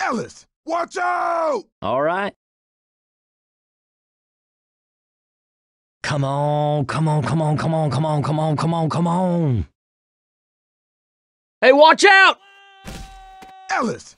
Ellis, watch out! All right. Come on, come on, come on, come on, come on, come on, come on, come on. Hey, watch out! Ellis,